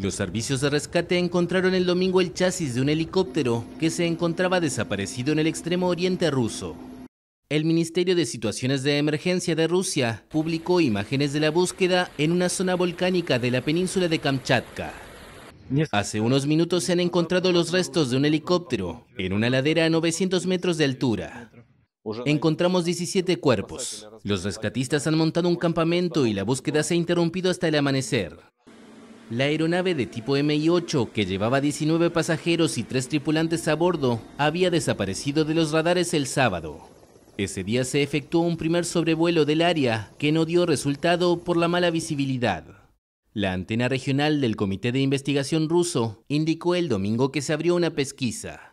Los servicios de rescate encontraron el domingo el chasis de un helicóptero que se encontraba desaparecido en el extremo oriente ruso. El Ministerio de Situaciones de Emergencia de Rusia publicó imágenes de la búsqueda en una zona volcánica de la península de Kamchatka. Hace unos minutos se han encontrado los restos de un helicóptero en una ladera a 900 metros de altura. Encontramos 17 cuerpos. Los rescatistas han montado un campamento y la búsqueda se ha interrumpido hasta el amanecer. La aeronave de tipo MI-8, que llevaba 19 pasajeros y 3 tripulantes a bordo, había desaparecido de los radares el sábado. Ese día se efectuó un primer sobrevuelo del área, que no dio resultado por la mala visibilidad. La antena regional del Comité de Investigación ruso indicó el domingo que se abrió una pesquisa.